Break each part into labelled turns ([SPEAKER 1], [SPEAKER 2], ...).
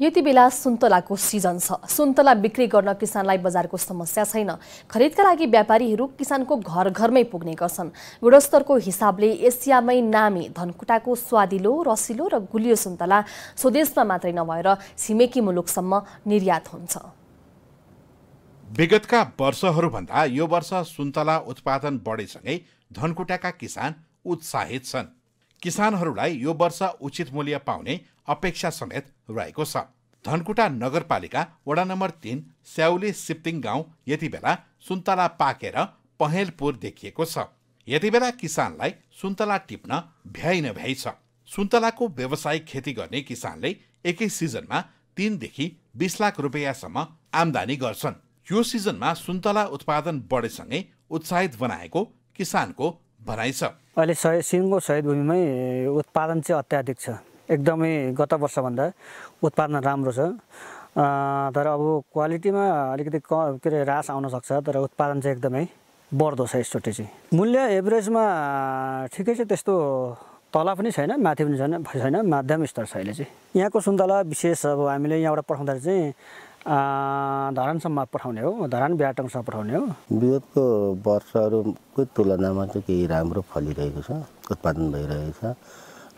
[SPEAKER 1] यति बेला सुन्तलाको सिजन छ सुन्तला बिक्री गर्न किसानलाई बजारको समस्या छैन खरिदका लागि व्यापारीहरू किसानको घर घरमै पुग्ने गर्छन् गुणस्तरको हिसाबले एसियामै नामी धनकुटाको स्वादिलो रसिलो र गुलियो सुन्तला स्वदेशमा मात्रै नभएर छिमेकी मुलुकसम्म निर्यात हुन्छ
[SPEAKER 2] विगतका वर्षहरूभन्दा यो वर्ष सुन्तला उत्पादन बढेसँगै धनकुटाका किसान उत्साहित छन् किसानहरूलाई यो वर्ष उचित मूल्य पाउने अपेक्षा समेत रहेको छ धनकुटा नगरपालिका वडा नम्बर तिन स्याउली सिप्तिङ गाउँ यति बेला सुन्तला पाकेर पहेलपुर देखिएको छ यति बेला किसानलाई सुन्तला टिप्न भ्याइ नभ्याइ छ सुन्तलाको व्यवसायिक खेती गर्ने किसानले एकै सिजनमा तिनदेखि बिस लाख रुपियाँसम्म आमदानी गर्छन् यो सिजनमा सुन्तला उत्पादन बढेसँगै उत्साहित बनाएको किसानको भनाइ छ
[SPEAKER 3] अहिले सय सिङ्गो भूमिमै उत्पादन चाहिँ अत्याधिक छ एकदमै गत वर्षभन्दा उत्पादन राम्रो छ तर अब क्वालिटीमा अलिकति क के अरे रास आउनसक्छ तर उत्पादन चाहिँ एकदमै बढ्दो छ यसचोटि चाहिँ मूल्य एभरेजमा ठिकै छ त्यस्तो तल पनि छैन माथि पनि छैन छैन माध्यम स्तर छ अहिले चाहिँ यहाँको सुन्तला विशेष अब हामीले यहाँबाट पठाउँदाखेरि चाहिँ धरानसम्म पठाउने हो धरान बिहाटङसम्म पठाउने हो
[SPEAKER 4] विगतको वर्षहरूको तुलनामा चाहिँ केही राम्रो फलिरहेको छ उत्पादन भइरहेको छ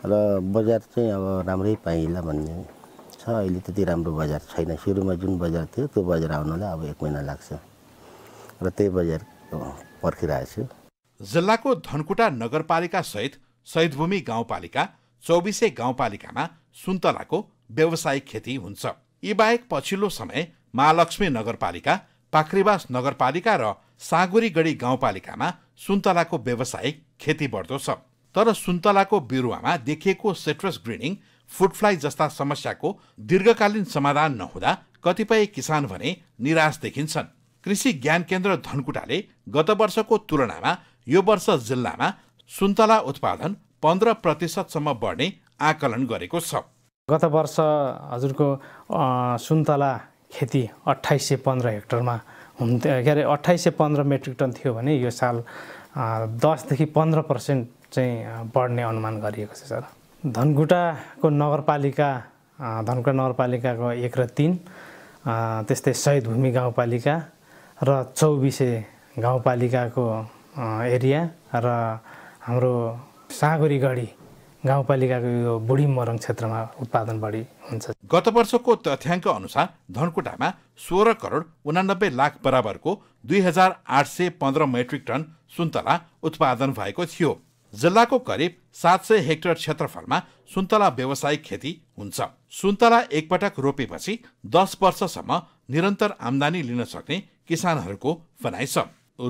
[SPEAKER 4] र बजार चाहिँ अब राम्रै पाइला भन्ने छ अहिले त्यति राम्रो बजार छैन सुरुमा जुन बजार थियो त्यो बजार आउनलाई अब एक महिना लाग्छ र त्यही बजार पर्खिरहेको छु
[SPEAKER 2] जिल्लाको धनकुटा नगरपालिका सहित सहिदभूमि गाउँपालिका चौबिसै गाउँपालिकामा सुन्तलाको व्यवसायिक खेती हुन्छ यी बाहेक पछिल्लो समय महालक्ष्मी नगरपालिका पाख्रीवास नगरपालिका र सागुरीगढी गाउँपालिकामा सुन्तलाको व्यावसायिक खेती बढ्दो छ तर सुन्तलाको बिरुवामा देखिएको सेट्रस ग्रिनिङ फुडफ्लाइ जस्ता समस्याको दीर्घकालीन समाधान नहुँदा कतिपय किसान भने निराश देखिन्छन् कृषि ज्ञान केन्द्र धनकुटाले गत वर्षको तुलनामा यो वर्ष जिल्लामा सुन्तला उत्पादन पन्ध्र प्रतिशतसम्म बढ्ने आकलन गरेको छ
[SPEAKER 1] गत वर्ष हजुरको सुन्तला खेती अट्ठाइस सय पन्ध्र हेक्टरमा हुन्थ्यो के अरे अट्ठाइस सय पन्ध्र मेट्रिक टन थियो भने यो साल दसदेखि पन्ध्र पर्सेन्ट चाहिँ बढ्ने अनुमान गरिएको छ सर धनकुटाको नगरपालिका धनकुटा नगरपालिकाको एक र तिन त्यस्तै भूमि गाउँपालिका र चौबिसे गाउँपालिकाको एरिया र हाम्रो साँगुरीगढी गाउँपालिकाको यो बुढी मरङ क्षेत्रमा उत्पादन बढी हुन्छ
[SPEAKER 2] गत वर्षको तथ्याङ्क अनुसार धनकुटामा सोह्र करोड उनानब्बे लाख बराबरको दुई हजार आठ सय पन्ध्र मेट्रिक टन सुन्तला उत्पादन भएको थियो जिल्लाको करिब सात सय हेक्टर क्षेत्रफलमा सुन्तला व्यावसायिक खेती हुन्छ सुन्तला एकपटक रोपेपछि दस वर्षसम्म निरन्तर आम्दानी लिन सक्ने किसानहरूको भनाइ छ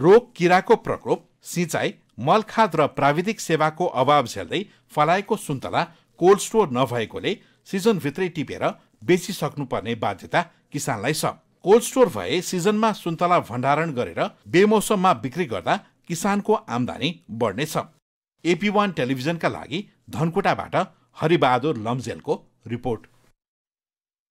[SPEAKER 2] रोग किराको प्रकोप सिँचाइ मलखाद र प्राविधिक सेवाको अभाव झेल्दै फलाएको सुन्तला कोल्ड स्टोर नभएकोले सिजनभित्रै टिपेर बेचिसक्नुपर्ने बाध्यता किसानलाई छ कोल्ड स्टोर भए सिजनमा सुन्तला भण्डारण गरेर बेमौसममा बिक्री गर्दा किसानको आमदानी बढ्नेछ एपी वान टेलिभिजनका लागि धनकुटाबाट हरिबहादुर लम्जेलको रिपोर्ट